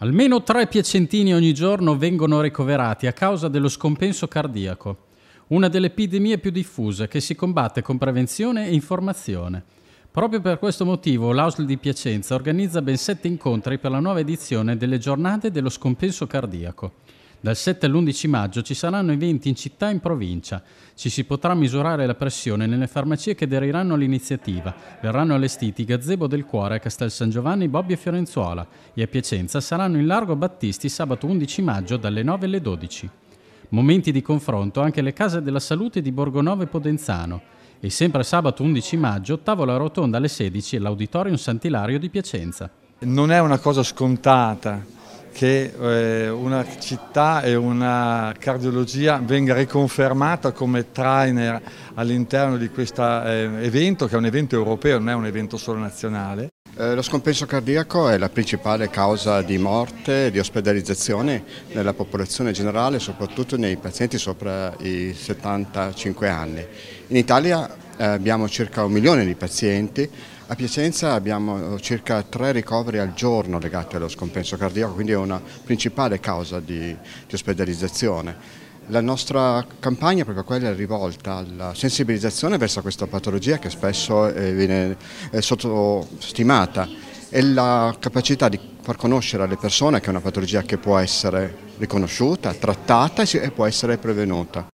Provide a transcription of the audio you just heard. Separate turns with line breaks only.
Almeno tre piacentini ogni giorno vengono ricoverati a causa dello scompenso cardiaco, una delle epidemie più diffuse che si combatte con prevenzione e informazione. Proprio per questo motivo l'AUSL di Piacenza organizza ben sette incontri per la nuova edizione delle giornate dello scompenso cardiaco. Dal 7 all'11 maggio ci saranno eventi in città e in provincia. Ci si potrà misurare la pressione nelle farmacie che aderiranno all'iniziativa. Verranno allestiti Gazebo del Cuore a Castel San Giovanni, Bobbio e Fiorenzuola e a Piacenza saranno in Largo Battisti sabato 11 maggio dalle 9 alle 12. Momenti di confronto anche le case della salute di Borgonovo e Podenzano e sempre sabato 11 maggio tavola rotonda alle 16 all'Auditorium Sant'Ilario di Piacenza. Non è una cosa scontata che eh, una città e una cardiologia venga
riconfermata come trainer all'interno di questo eh, evento, che è un evento europeo, non è un evento solo nazionale.
Eh, lo scompenso cardiaco è la principale causa di morte e di ospedalizzazione nella popolazione generale, soprattutto nei pazienti sopra i 75 anni. In Italia eh, abbiamo circa un milione di pazienti. A Piacenza abbiamo eh, circa tre ricoveri al giorno legati allo scompenso cardiaco, quindi è una principale causa di, di ospedalizzazione. La nostra campagna proprio quella è rivolta alla sensibilizzazione verso questa patologia che spesso eh, viene sottostimata e la capacità di far conoscere alle persone che è una patologia che può essere riconosciuta, trattata e può essere prevenuta.